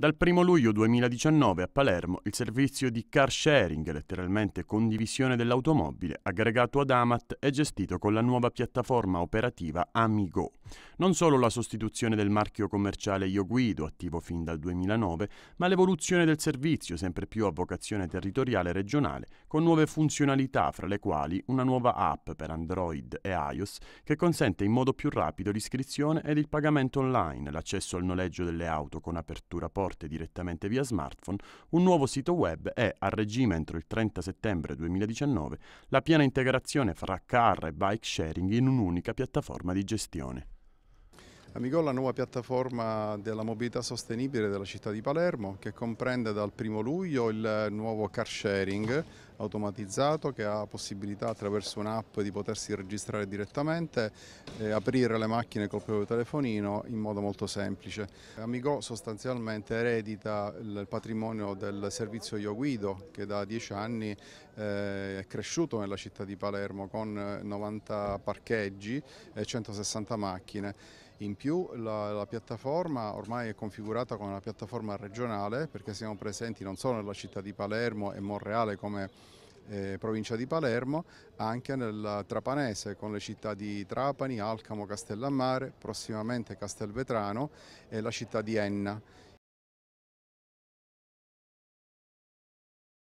Dal 1 luglio 2019 a Palermo il servizio di car sharing, letteralmente condivisione dell'automobile, aggregato ad Amat, è gestito con la nuova piattaforma operativa Amigo. Non solo la sostituzione del marchio commerciale Io Guido, attivo fin dal 2009, ma l'evoluzione del servizio, sempre più a vocazione territoriale regionale, con nuove funzionalità, fra le quali una nuova app per Android e iOS che consente in modo più rapido l'iscrizione ed il pagamento online, l'accesso al noleggio delle auto con apertura porta sorte direttamente via smartphone, un nuovo sito web è a regime entro il 30 settembre 2019 la piena integrazione fra car e bike sharing in un'unica piattaforma di gestione. Amigo è la nuova piattaforma della mobilità sostenibile della città di Palermo che comprende dal 1 luglio il nuovo car sharing automatizzato che ha possibilità attraverso un'app di potersi registrare direttamente e aprire le macchine col proprio telefonino in modo molto semplice. Amigo sostanzialmente eredita il patrimonio del servizio Io Guido che da 10 anni eh, è cresciuto nella città di Palermo con 90 parcheggi e 160 macchine. In più la, la, piattaforma ormai è configurata come una piattaforma regionale perché siamo presenti non solo nella città di Palermo e Monreale come eh, provincia di Palermo, anche nel Trapanese con le città di Trapani, Alcamo, Castellammare, prossimamente Castelvetrano e la città di Enna.